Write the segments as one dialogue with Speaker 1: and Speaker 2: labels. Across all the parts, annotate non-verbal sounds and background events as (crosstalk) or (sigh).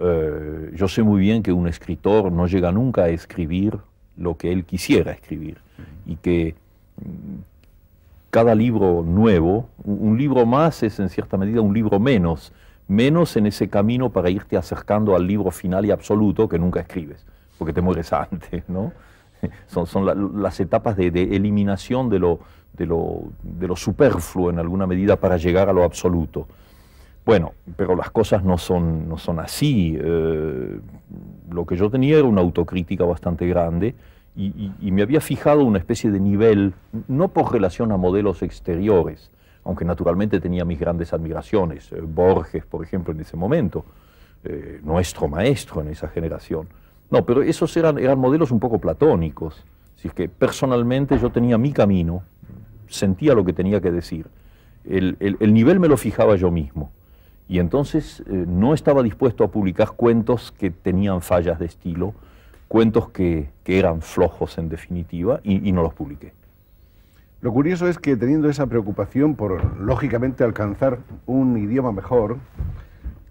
Speaker 1: Eh, yo sé muy bien que un escritor no llega nunca a escribir lo que él quisiera escribir y que mm, cada libro nuevo, un libro más es en cierta medida un libro menos, menos en ese camino para irte acercando al libro final y absoluto que nunca escribes, porque te mueres (laughs) antes, ¿no? (laughs) Son, las etapas de, eliminación de lo superfluo en alguna medida para llegar a lo absoluto. Bueno, pero las cosas no son, no son así. Eh, lo que yo tenía era una autocrítica bastante grande y, me había fijado una especie de nivel, no por relación a modelos exteriores, aunque naturalmente tenía mis grandes admiraciones, eh, Borges, por ejemplo, en ese momento, eh, nuestro maestro en esa generación. No, pero esos eran, eran modelos un poco platónicos. es que personalmente yo tenía mi camino, sentía lo que tenía que decir. el, el nivel me lo fijaba yo mismo y entonces eh, no estaba dispuesto a publicar cuentos que tenían fallas de estilo, cuentos que, eran flojos en definitiva, y, y, no los publiqué.
Speaker 2: Lo curioso es que teniendo esa preocupación por, lógicamente, alcanzar un idioma mejor,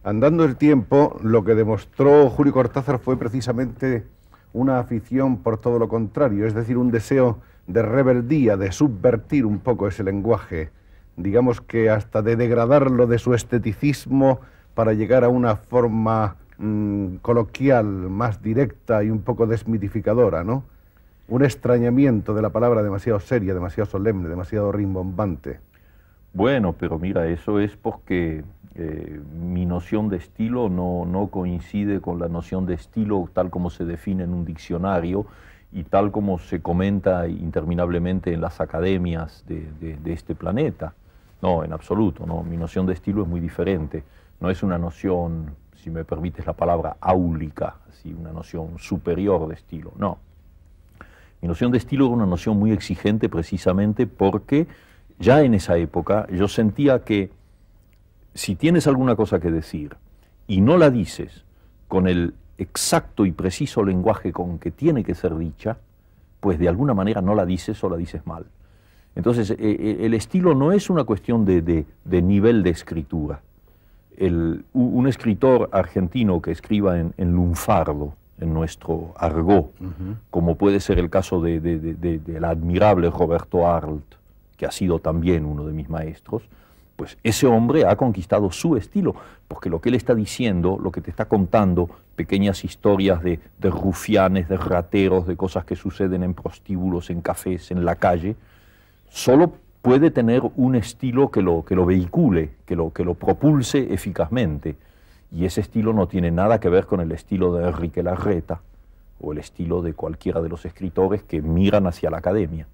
Speaker 2: andando el tiempo, lo que demostró Julio Cortázar fue precisamente una afición por todo lo contrario, es decir, un deseo de rebeldía, de subvertir un poco ese lenguaje digamos que hasta de degradarlo de su esteticismo para llegar a una forma mm, coloquial, más directa y un poco desmitificadora, ¿no? Un extrañamiento de la palabra demasiado seria, demasiado solemne, demasiado rimbombante.
Speaker 1: Bueno, pero mira, eso es porque eh, mi noción de estilo no, coincide con la noción de estilo tal como se define en un diccionario y tal como se comenta interminablemente en las academias de este planeta. No, en absoluto, no. Mi noción de estilo es muy diferente. No es una noción, si me permites la palabra, áulica, una noción superior de estilo, no. Mi noción de estilo era una noción muy exigente precisamente porque ya en esa época yo sentía que si tienes alguna cosa que decir y no la dices con el exacto y preciso lenguaje con que tiene que ser dicha, pues de alguna manera no la dices o la dices mal. Entonces, eh, eh, el estilo no es una cuestión de, nivel de escritura. un escritor argentino que escriba en, en lunfardo, en nuestro argot, como puede ser el caso de, del admirable Roberto Arlt, que ha sido también uno de mis maestros, pues ese hombre ha conquistado su estilo, porque lo que él está diciendo, lo que te está contando, pequeñas historias de rufianes, de rateros, de cosas que suceden en prostíbulos, en cafés, en la calle, solo puede tener un estilo que lo, que lo vehicule, que lo, que lo propulse eficazmente. Y ese estilo no tiene nada que ver con el estilo de Enrique Larreta o el estilo de cualquiera de los escritores que miran hacia la academia.